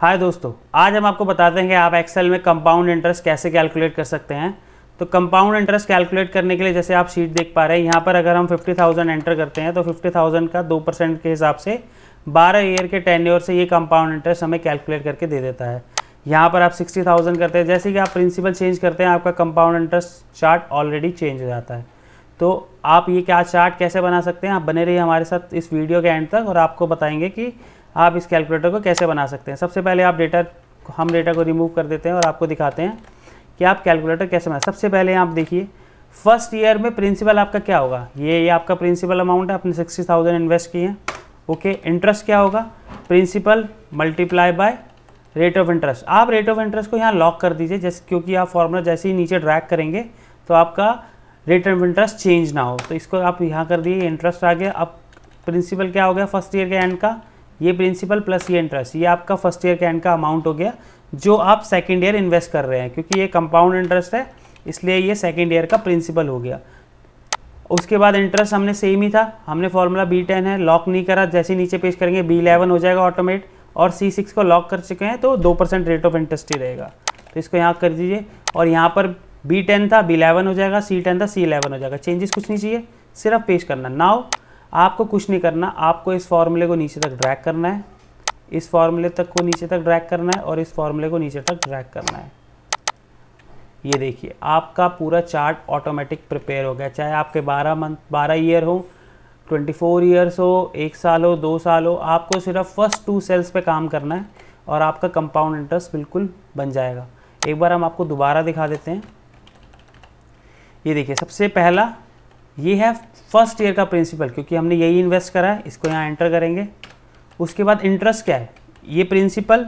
हाय दोस्तों आज हम आपको बताते हैं कि आप एक्सेल में कंपाउंड इंटरेस्ट कैसे कैलकुलेट कर सकते हैं तो कंपाउंड इंटरेस्ट कैलकुलेट करने के लिए जैसे आप शीट देख पा रहे हैं यहाँ पर अगर हम 50,000 एंटर करते हैं तो 50,000 का दो परसेंट के हिसाब से 12 ईयर के टेन से ये कंपाउंड इंटरेस्ट हमें कैलकुलेट करके दे देता है यहाँ पर आप सिक्सटी करते हैं जैसे कि आप प्रिंसिपल चेंज करते हैं आपका compound interest chart already change हो जाता है तो आप ये क्या चार्ट कैसे बना सकते हैं आप बने रहिए हमारे साथ इस वीडियो के एंड तक और आपको बताएंगे कि आप इस कैलकुलेटर को कैसे बना सकते हैं सबसे पहले आप डेटा हम डेटा को रिमूव कर देते हैं और आपको दिखाते हैं कि आप कैलकुलेटर कैसे बनाए सबसे पहले आप देखिए फर्स्ट ईयर में प्रिंसिपल आपका क्या होगा ये ये आपका प्रिंसिपल अमाउंट है आपने सिक्सटी थाउजेंड इन्वेस्ट किए हैं ओके इंटरेस्ट क्या होगा principal multiply by rate of interest आप रेट ऑफ इंटरेस्ट को यहाँ लॉक कर दीजिए जैसे क्योंकि आप फॉर्मूला जैसे ही नीचे ड्रैग करेंगे तो आपका रेट ऑफ इंटरेस्ट चेंज ना हो तो इसको आप यहाँ कर दिए इंटरेस्ट आ गया अब प्रिंसिपल क्या हो गया फर्स्ट ईयर के एंड का ये प्रिंसिपल प्लस ये इंटरेस्ट ये आपका फर्स्ट ईयर के एंड का अमाउंट हो गया जो आप सेकेंड ईयर इन्वेस्ट कर रहे हैं क्योंकि ये कंपाउंड इंटरेस्ट है इसलिए ये सेकेंड ईयर का प्रिंसिपल हो गया उसके बाद इंटरेस्ट हमने सेम ही था हमने फॉर्मूला बी टेन है लॉक नहीं करा जैसे नीचे पेश करेंगे बी इलेवन हो जाएगा ऑटोमेट और सी सिक्स को लॉक कर चुके हैं तो दो परसेंट रेट ऑफ इंटरेस्ट ही रहेगा तो इसको यहाँ कर दीजिए और यहाँ पर बी टेन था बी इलेवन हो जाएगा सी टेन था सी इलेवन हो जाएगा चेंजेस कुछ नहीं चाहिए सिर्फ पेश करना नाव आपको कुछ नहीं करना आपको इस फॉर्मूले को नीचे तक ड्रैग करना है इस फॉर्मूले तक को नीचे तक ड्रैग करना है और इस फॉर्मूले को नीचे तक ड्रैग करना है ये देखिए आपका पूरा चार्ट ऑटोमेटिक प्रिपेयर हो गया चाहे आपके 12 मंथ 12 ईयर हो 24 ईयर्स हो एक साल हो दो साल हो आपको सिर्फ फर्स्ट टू सेल्स पे काम करना है और आपका कंपाउंड इंटरेस्ट बिल्कुल बन जाएगा एक बार हम आपको दोबारा दिखा देते हैं ये देखिए सबसे पहला ये है फर्स्ट ईयर का प्रिंसिपल क्योंकि हमने यही इन्वेस्ट करा है इसको यहाँ एंटर करेंगे उसके बाद इंटरेस्ट क्या है ये प्रिंसिपल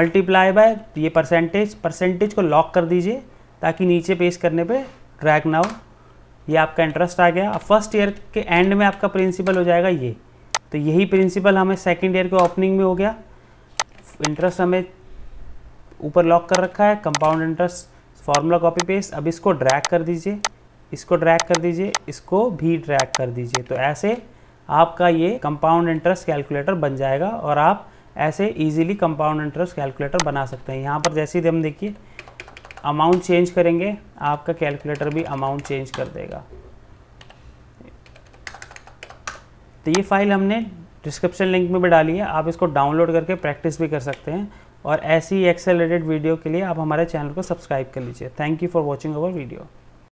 मल्टीप्लाई बाय ये परसेंटेज परसेंटेज को लॉक कर दीजिए ताकि नीचे पेश करने पे ड्रैग ना हो ये आपका इंटरेस्ट आ गया अब फर्स्ट ईयर के एंड में आपका प्रिंसिपल हो जाएगा ये तो यही प्रिंसिपल हमें सेकेंड ईयर के ओपनिंग में हो गया इंटरेस्ट हमें ऊपर लॉक कर रखा है compound interest formula copy paste अब इसको ड्रैग कर दीजिए इसको ड्रैग कर दीजिए इसको भी ड्रैग कर दीजिए तो ऐसे आपका ये कंपाउंड इंटरेस्ट कैलकुलेटर बन जाएगा और आप ऐसे इजीली कंपाउंड इंटरेस्ट कैलकुलेटर बना सकते हैं यहाँ पर जैसे ही हम देखिए अमाउंट चेंज करेंगे आपका कैलकुलेटर भी अमाउंट चेंज कर देगा तो ये फाइल हमने डिस्क्रिप्शन लिंक में भी डाली है आप इसको डाउनलोड करके प्रैक्टिस भी कर सकते हैं और ऐसी एक्सेलरेटेड वीडियो के लिए आप हमारे चैनल को सब्सक्राइब कर लीजिए thank you for watching our video